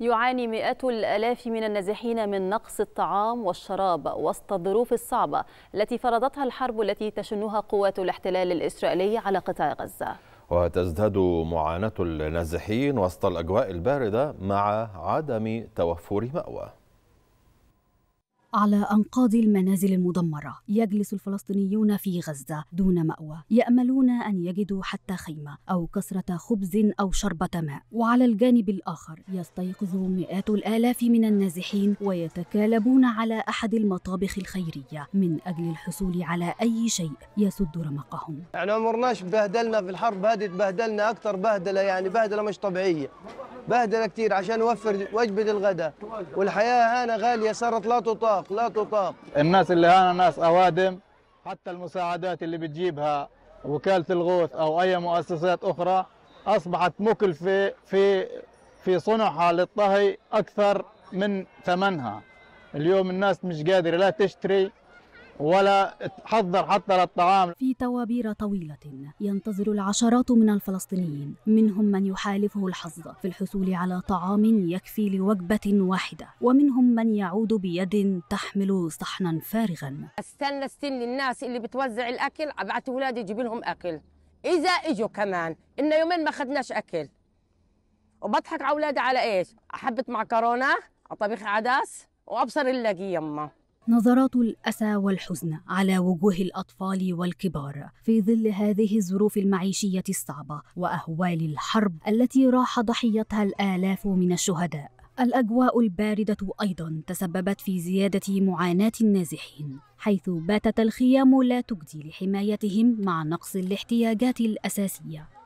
يعاني مئات الآلاف من النازحين من نقص الطعام والشراب وسط الظروف الصعبة التي فرضتها الحرب التي تشنها قوات الاحتلال الإسرائيلي على قطاع غزة وتزداد معاناة النازحين وسط الأجواء الباردة مع عدم توفر مأوى على أنقاض المنازل المدمرة يجلس الفلسطينيون في غزة دون مأوى يأملون أن يجدوا حتى خيمة أو كسرة خبز أو شربة ماء وعلى الجانب الآخر يستيقظ مئات الآلاف من النازحين ويتكالبون على أحد المطابخ الخيرية من أجل الحصول على أي شيء يسد رمقهم يعني عمرناش بهدلنا في الحرب هذه تبهدلنا أكثر بهدلة يعني بهدلة مش طبيعية بهدله كثير عشان اوفر وجبه الغداء والحياه هنا غاليه صارت لا تطاق لا تطاق الناس اللي هنا ناس اوادم حتى المساعدات اللي بتجيبها وكاله الغوث او اي مؤسسات اخرى اصبحت مكلفه في في صنعها للطهي اكثر من ثمنها اليوم الناس مش قادره لا تشتري ولا تحضر حتى للطعام في توابير طويلة ينتظر العشرات من الفلسطينيين منهم من يحالفه الحظ في الحصول على طعام يكفي لوجبة واحدة ومنهم من يعود بيد تحمل صحنا فارغا استنى استني الناس اللي بتوزع الأكل أبعت أولادي يجيب لهم أكل إذا إجوا كمان إن يومين ما خدناش أكل وبضحك على أولادي على إيش أحبت معكرونة أطبخ عدس وأبصر اللقي يما نظرات الاسى والحزن على وجوه الاطفال والكبار في ظل هذه الظروف المعيشيه الصعبه واهوال الحرب التي راح ضحيتها الالاف من الشهداء الاجواء البارده ايضا تسببت في زياده معاناه النازحين حيث باتت الخيام لا تجدي لحمايتهم مع نقص الاحتياجات الاساسيه